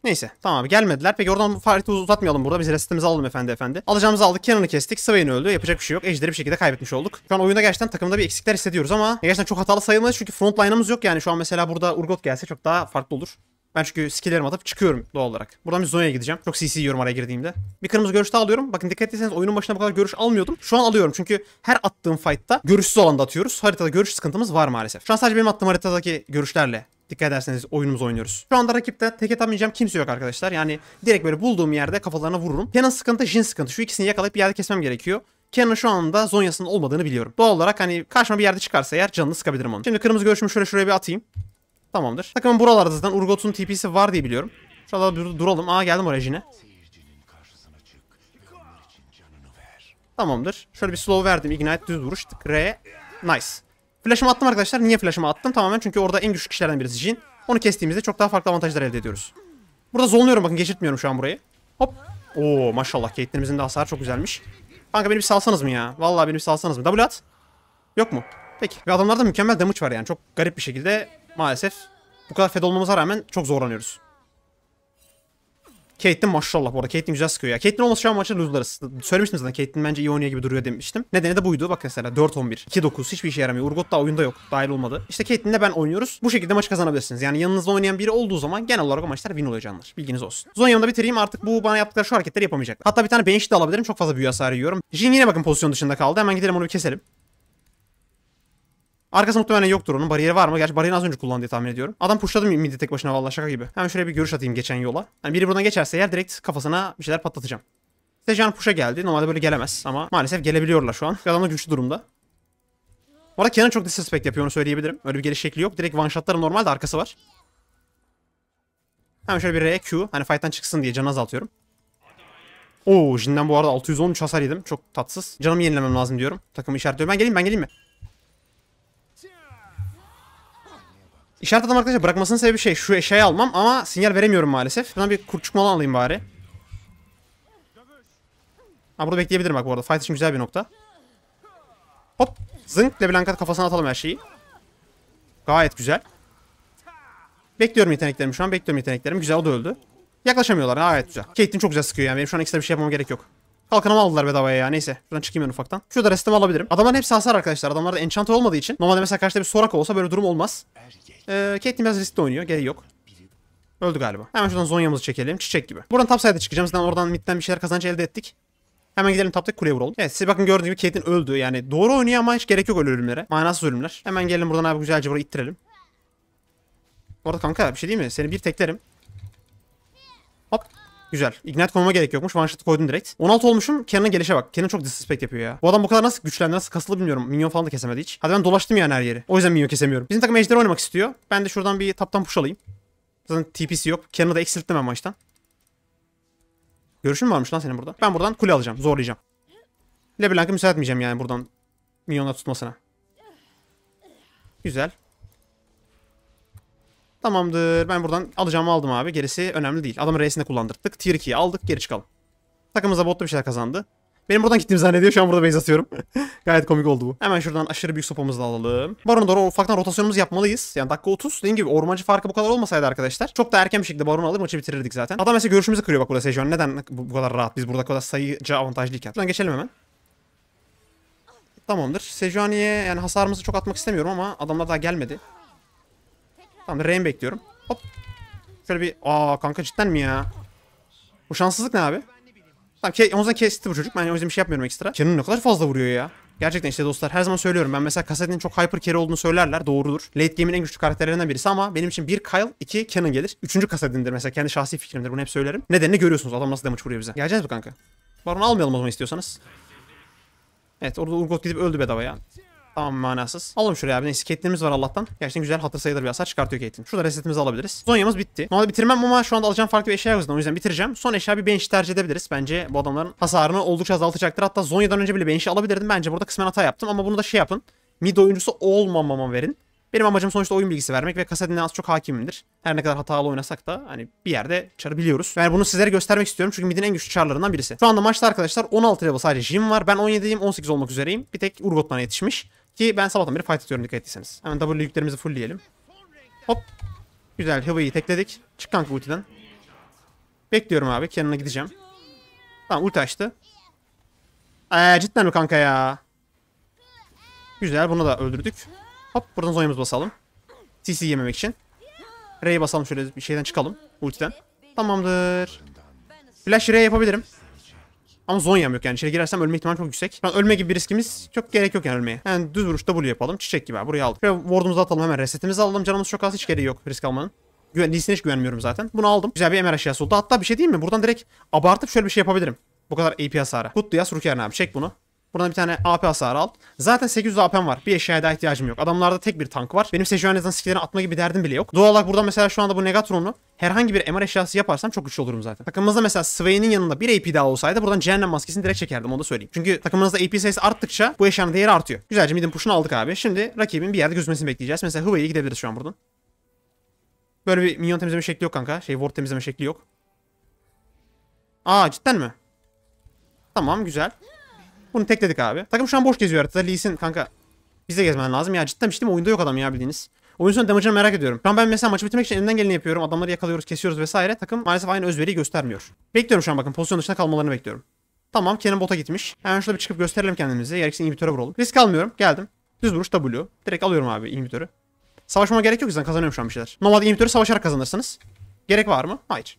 Neyse tamam abi gelmediler. Peki oradan fareti uzatmayalım burada. Biz resetimizi alalım efendi efendi. Alacağımızı aldık. Kenan'ı kestik. Swain öldü. Yapacak bir şey yok. Ejder'i bir şekilde kaybetmiş olduk. Şu an oyunda gerçekten takımda bir eksikler hissediyoruz ama gerçekten çok hatalı sayılmayız. Çünkü front line'ımız yok. Yani şu an mesela burada Urgot gelse çok daha farklı olur. Ben çünkü skilllerimi atıp çıkıyorum doğal olarak. Buradan bir Zonya'ya gideceğim. Çok CC yiyorum araya girdiğimde. Bir kırmızı görüş daha alıyorum. Bakın dikkat etseniz oyunun başında bu kadar görüş almıyordum. Şu an alıyorum çünkü her attığım fight'ta görüşsüz da atıyoruz. Haritada görüş sıkıntımız var maalesef. Şu an sadece benim attığım haritadaki görüşlerle Dikkat ederseniz oyunumuzu oynuyoruz. Şu anda rakipte tek atamayacağım kimse yok arkadaşlar. Yani direkt böyle bulduğum yerde kafalarına vururum. Kenan sıkıntı, Jin sıkıntı. Şu ikisini yakalayıp bir yerde kesmem gerekiyor. Kenan şu anda Zonya'sının olmadığını biliyorum. Doğal olarak hani karşıma bir yerde çıkarsa eğer canını sıkabilirim onu. Şimdi kırmızı görüşümü şöyle şuraya bir atayım. Tamamdır. Takımın buralarda zaten Urgot'un TP'si var diye biliyorum. Şurada bir duralım. Aa geldim oraya Jin'e. Tamamdır. Şöyle bir slow verdim. Ignite düz vuruş. R. Nice. Flash'ımı attım arkadaşlar. Niye flash'ımı attım? Tamamen çünkü orada en güçlü kişilerden birisi Jin. Onu kestiğimizde çok daha farklı avantajlar elde ediyoruz. Burada zonluyorum bakın. Geçirtmiyorum şu an burayı. Hop. Oo maşallah. Caitlyn'imizin de hasarı çok güzelmiş. Kanka beni bir salsanız mı ya? Vallahi beni bir salsanız mı? Double at. Yok mu? Peki. Ve adamlarda mükemmel damage var yani. Çok garip bir şekilde maalesef bu kadar fed olmamıza rağmen çok zorlanıyoruz. Caitlyn maşallah bu arada. Caitlyn güzel sıkıyor ya. Caitlyn olmasa şu an maçı lose'larız. Söylemiştim zaten. Caitlyn bence iyi oynuyor gibi duruyor demiştim. Nedeni de buydu. Bak mesela 4-11. 2-9. Hiçbir işe yaramıyor. Urgot da oyunda yok. Dahil olmadı. İşte Caitlyn'le ben oynuyoruz. Bu şekilde maç kazanabilirsiniz. Yani yanınızda oynayan biri olduğu zaman genel olarak o maçlar win oluyor canlar. Bilginiz olsun. Zonya'mı da bitireyim. Artık bu bana yaptıkları şu hareketleri yapamayacaklar. Hatta bir tane bench de alabilirim. Çok fazla büyü hasarı yiyorum. Jin yine bakın pozisyon dışında kaldı. Hemen gidelim onu bir keselim. Arkası muhtemelen yoktur onun. Bariyeri var mı? Gerçi bariyerini az önce kullandı diye tahmin ediyorum. Adam puşladı mı midi tek başına vallahi şaka gibi. Hemen şöyle bir görüş atayım geçen yola. Hani biri buradan geçerse eğer direkt kafasına bir şeyler patlatacağım. Sejan puşa geldi. Normalde böyle gelemez ama maalesef gelebiliyorlar şu an. Adam da güçlü durumda. Bu arada Kenan çok disrespect yapıyor onu söyleyebilirim. Öyle bir geliş şekli yok. Direkt one shotları normalde arkası var. Hemen şöyle bir RQ. Hani fight'tan çıksın diye canı azaltıyorum. Oo Jin'den bu arada 613 hasar yedim. Çok tatsız. Canımı yenilemem lazım diyorum. Takımı işaretliyor. Ben geleyim ben geleyim mi? İşaret adam arkadaşlar bırakmasının sebebi şey. Şu eşeği almam ama sinyal veremiyorum maalesef. Buradan bir kurtçuk mola alayım bari. Ha burada bekleyebilirim bak bu arada. Fight için güzel bir nokta. Hop. Zınk. Leblancat kafasına atalım her şeyi. Gayet güzel. Bekliyorum yeteneklerimi şu an. Bekliyorum yeteneklerimi. Güzel o da öldü. Yaklaşamıyorlar. Gayet güzel. Caitlyn çok güzel sıkıyor yani. Benim şu an ekstra bir şey yapmama gerek yok. Kalkanımı aldılar bedavaya ya neyse. Şuradan çıkayım ben ufaktan. Şurada restimi alabilirim. Adamların hepsi hasar arkadaşlar. Adamlarda enchant olmadığı için. Normalde mesela karşıda bir sorak olsa böyle durum olmaz. Ee, Caitlyn biraz riskli oynuyor. Gereği yok. Öldü galiba. Hemen şuradan Zonya'mızı çekelim. Çiçek gibi. Buradan top çıkacağım. Zaten oradan midden bir şeyler kazanç elde ettik. Hemen gidelim taptaki kuleye vuralım. Evet siz bakın gördüğünüz gibi Caitlyn öldü. Yani doğru oynuyor ama hiç gerek yok öyle ölümlere. Manasız ölümler. Hemen gelelim buradan abi güzelce burayı ittirelim. Bu arada kanka bir şey değil mi? Seni bir teklerim. Hop. Güzel. Ignite koymama gerek yokmuş. One shot koydum direkt. 16 olmuşum. Kenan'a gelişe bak. Kenan çok disrespect yapıyor ya. Bu adam bu kadar nasıl güçlendi, nasıl kasılı bilmiyorum. Minyon falan da kesemedi hiç. Hadi ben dolaştım yani her yeri. O yüzden minyon kesemiyorum. Bizim takım ejderi oynamak istiyor. Ben de şuradan bir taptan push alayım. Zaten TP'si yok. Kenan'ı da eksilttim ben maçtan. Görüşün varmış lan senin burada? Ben buradan kule alacağım. Zorlayacağım. LeBlanc'a müsaade etmeyeceğim yani buradan minyonlar tutmasına. Güzel. Tamamdır. Ben buradan alacağımı aldım abi. Gerisi önemli değil. Adamın reisini kullandırdık. Tier 2'yi aldık. Geri çıkalım. Takımımıza botlu bir şeyler kazandı. Benim buradan gittiğimi zannediyor. Şu an burada base atıyorum. Gayet komik oldu bu. Hemen şuradan aşırı büyük sopamızı da alalım. Baron'a doğru ufaktan rotasyonumuzu yapmalıyız. Yani dakika 30. Dediğim gibi ormancı farkı bu kadar olmasaydı arkadaşlar. Çok da erken bir şekilde Baron'u alır maçı bitirirdik zaten. Adam mesela görüşümüzü kırıyor bak burada Sejuan. Neden bu, bu kadar rahat? Biz burada kadar sayıca avantajlıyken. Şuradan geçelim hemen. Tamamdır. Sejuani'ye yani hasarımızı çok atmak istemiyorum ama adamlar daha gelmedi. Tamam rain bekliyorum. Hop. Şöyle bir. Aa kanka cidden mi ya? Bu şanssızlık ne abi? Tamam ke omuzdan kesti bu çocuk. Ben o yüzden bir şey yapmıyorum ekstra. Canon ne kadar fazla vuruyor ya. Gerçekten işte dostlar her zaman söylüyorum ben mesela kasetin çok hyper carry olduğunu söylerler doğrudur. Late game'in en güçlü karakterlerinden birisi ama benim için bir Kyle, iki Kenan gelir. Üçüncü kasetindir mesela kendi şahsi fikrimdir bunu hep söylerim. Nedenini görüyorsunuz adam nasıl damage vuruyor bize. Geleceğiz mi kanka? Baron almayalım o zaman istiyorsanız. Evet orada Urgot gidip öldü bedava ya. Tamam manasız. Alalım şuraya abi. Neyse Caitlyn'imiz var Allah'tan. Gerçekten güzel hatır sayılır bir hasar çıkartıyor Caitlyn. Şurada resetimizi alabiliriz. Zonya'mız bitti. Normalde bitirmem ama şu anda alacağım farklı bir eşya yüzünden. O yüzden bitireceğim. Son eşya bir bench tercih edebiliriz. Bence bu adamların hasarını oldukça azaltacaktır. Hatta Zonya'dan önce bile bench'i alabilirdim. Bence burada kısmen hata yaptım ama bunu da şey yapın. Mid oyuncusu olmamama verin. Benim amacım sonuçta oyun bilgisi vermek ve kasetine az çok hakimimdir. Her ne kadar hatalı oynasak da hani bir yerde çarı biliyoruz. Yani bunu sizlere göstermek istiyorum çünkü midin en güçlü çarlarından birisi. Şu anda maçta arkadaşlar 16 level sadece Jim var. Ben 17'yim 18 olmak üzereyim. Bir tek Urgot yetişmiş. Ki ben sabahtan beri fight atıyorum dikkat ettiyseniz. Hemen W yüklerimizi fullleyelim. Hop. Güzel Hiva'yı tekledik. Çık kanka ultiden. Bekliyorum abi. Kenan'a gideceğim. Tamam ulti açtı. Eee cidden mi kanka ya? Güzel bunu da öldürdük. Hop buradan zonyamız basalım. CC yememek için. R'ye basalım şöyle bir şeyden çıkalım. Ultiden. Tamamdır. Flash R yapabilirim. Ama zonyam yok yani. İçeri girersem ölme ihtimali çok yüksek. Ben an ölme gibi bir riskimiz çok gerek yok yani ölmeye. Yani düz vuruş W yapalım. Çiçek gibi abi. Buraya aldık. Şöyle ward'umuzu atalım hemen. Resetimizi alalım. Canımız çok az. Hiç gereği yok risk almanın. Güven, Lee'sine hiç güvenmiyorum zaten. Bunu aldım. Güzel bir emer aşağısı oldu. Hatta bir şey değil mi? Buradan direkt abartıp şöyle bir şey yapabilirim. Bu kadar AP hasarı. Kutlu yaz Rukiye abi. Çek bunu. Buradan bir tane AP hasarı al. Zaten 800 AP'm var. Bir eşyaya daha ihtiyacım yok. Adamlarda tek bir tank var. Benim Sejuani'den skillerini atma gibi derdim bile yok. Doğal olarak burada mesela şu anda bu Negatron'u herhangi bir MR eşyası yaparsam çok güçlü olurum zaten. Takımımızda mesela Sway'nin yanında bir AP daha olsaydı buradan cehennem maskesini direkt çekerdim onu da söyleyeyim. Çünkü takımımızda AP sayısı arttıkça bu eşyanın değeri artıyor. Güzelce midin push'unu aldık abi. Şimdi rakibin bir yerde gözmesini bekleyeceğiz. Mesela Hıvay'a gidebiliriz şu an buradan. Böyle bir minyon temizleme şekli yok kanka. Şey ward temizleme şekli yok. Aa cidden mi? Tamam güzel. Bunu tekledik abi. Takım şu an boş geziyor haritada. Lee kanka bize gezmen lazım. Ya cidden işte mi? Oyunda yok adam ya bildiğiniz. Oyun sonu damage'ını merak ediyorum. Şu an ben mesela maçı bitirmek için elimden geleni yapıyorum. Adamları yakalıyoruz, kesiyoruz vesaire. Takım maalesef aynı özveriyi göstermiyor. Bekliyorum şu an bakın. Pozisyon dışında kalmalarını bekliyorum. Tamam Kenan bota gitmiş. Hemen şurada bir çıkıp gösterelim kendimizi. Gerekirse inhibitöre vuralım. Risk almıyorum. Geldim. Düz vuruş W. Direkt alıyorum abi inhibitörü. Savaşmama gerek yok zaten kazanıyorum şu an bir şeyler. Normalde inhibitörü savaşarak kazanırsınız. Gerek var mı? Hayır.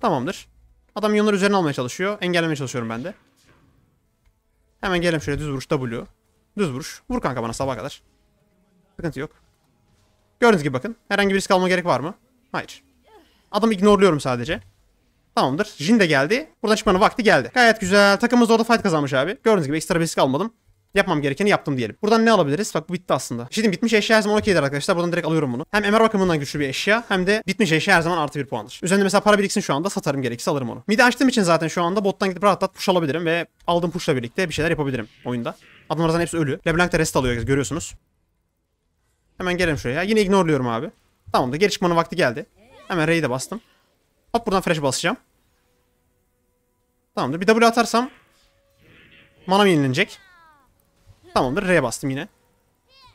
Tamamdır. Adam milyonları üzerine almaya çalışıyor. Engellemeye çalışıyorum ben de. Hemen gelelim şöyle düz vuruş W. Düz vuruş. Vur kanka bana sabah kadar. Sıkıntı yok. Gördüğünüz gibi bakın. Herhangi bir risk alma gerek var mı? Hayır. Adamı ignorluyorum sadece. Tamamdır. Jin de geldi. Buradan çıkmanın vakti geldi. Gayet güzel. Takımımız orada fight kazanmış abi. Gördüğünüz gibi ekstra bir risk almadım. Yapmam gerekeni yaptım diyelim. Buradan ne alabiliriz? Bak bu bitti aslında. Şimdi bitmiş eşya her zaman okeydir arkadaşlar. Buradan direkt alıyorum bunu. Hem MR bakımından güçlü bir eşya hem de bitmiş eşya her zaman artı bir puandır. Üzerinde mesela para biriksin şu anda satarım gerekirse alırım onu. Midi açtığım için zaten şu anda bottan gidip rahat rahat push alabilirim ve aldığım pushla birlikte bir şeyler yapabilirim oyunda. Adamlardan hepsi ölü. Leblanc da rest alıyor görüyorsunuz. Hemen gelelim şuraya. Yine ignorluyorum abi. Tamam da geri çıkmanın vakti geldi. Hemen R'yi de bastım. Hop buradan fresh basacağım. Tamamdır. Bir W atarsam manam yenilenecek. Tamamdır. R'ye bastım yine.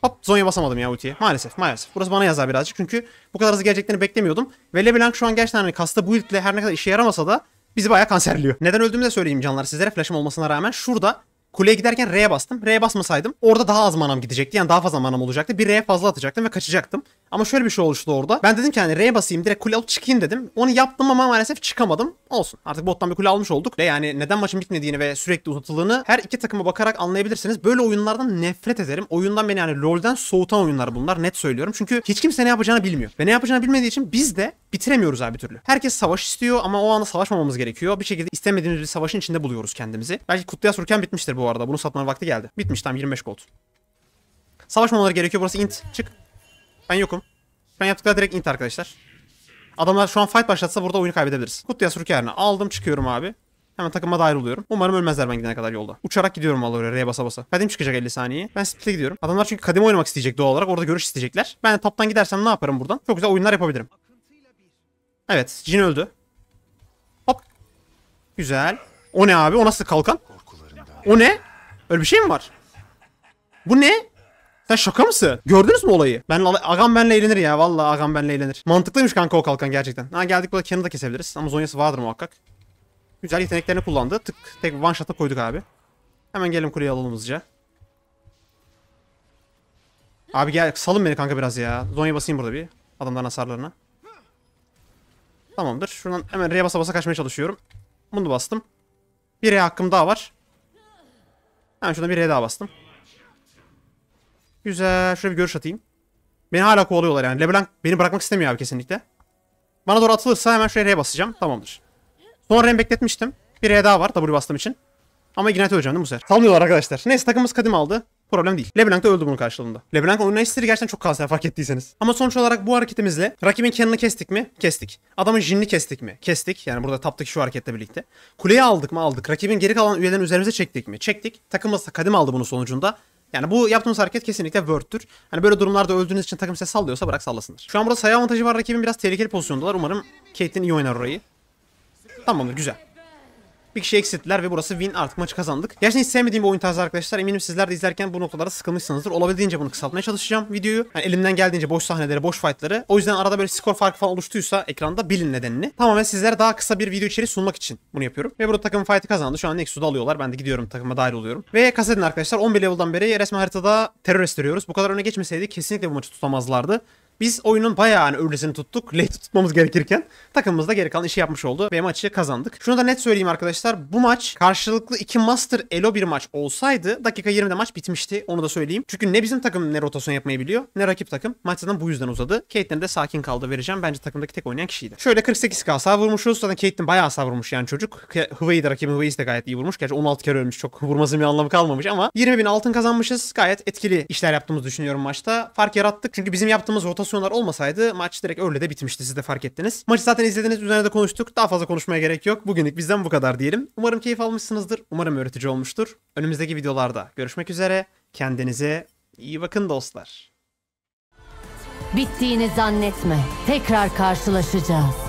Hop Zonya basamadım ya ultiye. Maalesef maalesef. Burası bana yazar birazcık. Çünkü bu kadar hızlı geleceklerini beklemiyordum. Ve LeBlanc şu an gerçekten hani kasta bu ultle her ne kadar işe yaramasa da bizi bayağı kanserliyor. Neden öldüğümü de söyleyeyim canlar sizlere. Flash'ım olmasına rağmen şurada Kuleye giderken R'ye bastım. R'ye basmasaydım orada daha az manam gidecekti. Yani daha fazla manam olacaktı. Bir R'ye fazla atacaktım ve kaçacaktım. Ama şöyle bir şey oluştu orada. Ben dedim ki hani R'ye basayım direkt kule alıp çıkayım dedim. Onu yaptım ama maalesef çıkamadım. Olsun. Artık bottan bir kule almış olduk. Ve yani neden maçın bitmediğini ve sürekli uzatıldığını her iki takıma bakarak anlayabilirsiniz. Böyle oyunlardan nefret ederim. Oyundan beni yani LoL'den soğutan oyunlar bunlar. Net söylüyorum. Çünkü hiç kimse ne yapacağını bilmiyor. Ve ne yapacağını bilmediği için biz de bitiremiyoruz abi türlü. Herkes savaş istiyor ama o anda savaşmamamız gerekiyor. Bir şekilde istemediğimiz bir savaşın içinde buluyoruz kendimizi. Belki kutluya sorken bitmiştir bu bu arada. Bunu satmanın vakti geldi. Bitmiş tam 25 gold. Savaşmamaları gerekiyor. Burası int. Çık. Ben yokum. Ben yaptıkları direkt int arkadaşlar. Adamlar şu an fight başlatsa burada oyunu kaybedebiliriz. Kutluya sürük yerine aldım çıkıyorum abi. Hemen takıma dahil oluyorum. Umarım ölmezler ben gidene kadar yolda. Uçarak gidiyorum valla oraya basa basa. Kadim çıkacak 50 saniye. Ben split'e gidiyorum. Adamlar çünkü kadim oynamak isteyecek doğal olarak. Orada görüş isteyecekler. Ben de taptan gidersem ne yaparım buradan? Çok güzel oyunlar yapabilirim. Evet. Jin öldü. Hop. Güzel. O ne abi? O nasıl kalkan? O ne? Öyle bir şey mi var? Bu ne? Sen şaka mısın? Gördünüz mü olayı? Ben Agam benle eğlenir ya. Vallahi Agam benle eğlenir. Mantıklıymış kanka o kalkan gerçekten. Ha geldik burada Kenan'ı da kesebiliriz. Ama Zonya'sı vardır muhakkak. Güzel yeteneklerini kullandı. Tık tek one shot'a koyduk abi. Hemen gelin kuleyi alalım hızlıca. Abi gel salın beni kanka biraz ya. Zonya basayım burada bir. Adamların hasarlarına. Tamamdır. Şuradan hemen R'ye basa basa kaçmaya çalışıyorum. Bunu bastım. Bir R hakkım daha var. Hemen şuna bir daha bastım. Güzel. Şuraya bir görüş atayım. Beni hala kovalıyorlar yani. Leblanc beni bırakmak istemiyor abi kesinlikle. Bana doğru atılırsa hemen şuraya R'ye basacağım. Tamamdır. Son R'yi bekletmiştim. Bir R daha var W bastığım için. Ama Ignite öleceğim değil mi bu sefer? Salmıyorlar arkadaşlar. Neyse takımımız kadim aldı problem değil. LeBlanc da öldü bunun karşılığında. LeBlanc oyunun estiri gerçekten çok kanser fark ettiyseniz. Ama sonuç olarak bu hareketimizle rakibin kenarını kestik mi? Kestik. Adamın jinni kestik mi? Kestik. Yani burada taptaki şu hareketle birlikte. Kuleyi aldık mı? Aldık. Rakibin geri kalan üyelerini üzerimize çektik mi? Çektik. Takımımız kadim aldı bunun sonucunda. Yani bu yaptığımız hareket kesinlikle Word'tür. Hani böyle durumlarda öldüğünüz için takım size sallıyorsa bırak sallasınlar. Şu an burada sayı avantajı var. Rakibin biraz tehlikeli pozisyondalar. Umarım Caitlyn iyi oynar orayı. Tamamdır güzel. Bir kişi eksilttiler ve burası win artık maçı kazandık. Gerçekten hiç sevmediğim bir oyun tarzı arkadaşlar. Eminim sizler de izlerken bu noktalara sıkılmışsınızdır. Olabildiğince bunu kısaltmaya çalışacağım videoyu. Yani elimden geldiğince boş sahneleri, boş fightları. O yüzden arada böyle skor farkı falan oluştuysa ekranda bilin nedenini. Tamamen sizlere daha kısa bir video içeri sunmak için bunu yapıyorum. Ve burada takım fight'ı kazandı. Şu an Nexus'u alıyorlar. Ben de gidiyorum takıma dahil oluyorum. Ve kasetin arkadaşlar 11 level'dan beri resmen haritada terör estiriyoruz. Bu kadar öne geçmeseydi kesinlikle bu maçı tutamazlardı. Biz oyunun bayağı hani öylesini tuttuk. Late tutmamız gerekirken takımımız da geri kalan işi yapmış oldu ve maçı kazandık. Şunu da net söyleyeyim arkadaşlar. Bu maç karşılıklı iki Master Elo bir maç olsaydı dakika 20'de maç bitmişti. Onu da söyleyeyim. Çünkü ne bizim takım ne rotasyon yapmayı biliyor ne rakip takım. Maç zaten bu yüzden uzadı. Caitlyn'e de sakin kaldı vereceğim. Bence takımdaki tek oynayan kişiydi. Şöyle 48k hasar vurmuşuz. Zaten Caitlyn bayağı hasar vurmuş yani çocuk. Hıvayı da rakibin Hıvayı de gayet iyi vurmuş. Gerçi 16 kere ölmüş. Çok vurmasın bir anlamı kalmamış ama 20 bin altın kazanmışız. Gayet etkili işler yaptığımızı düşünüyorum maçta. Fark yarattık. Çünkü bizim yaptığımız rotasyon pozisyonlar olmasaydı maç direkt öyle de bitmişti siz de fark ettiniz. Maçı zaten izlediniz üzerine de konuştuk. Daha fazla konuşmaya gerek yok. Bugünlük bizden bu kadar diyelim. Umarım keyif almışsınızdır. Umarım öğretici olmuştur. Önümüzdeki videolarda görüşmek üzere. Kendinize iyi bakın dostlar. Bittiğini zannetme. Tekrar karşılaşacağız.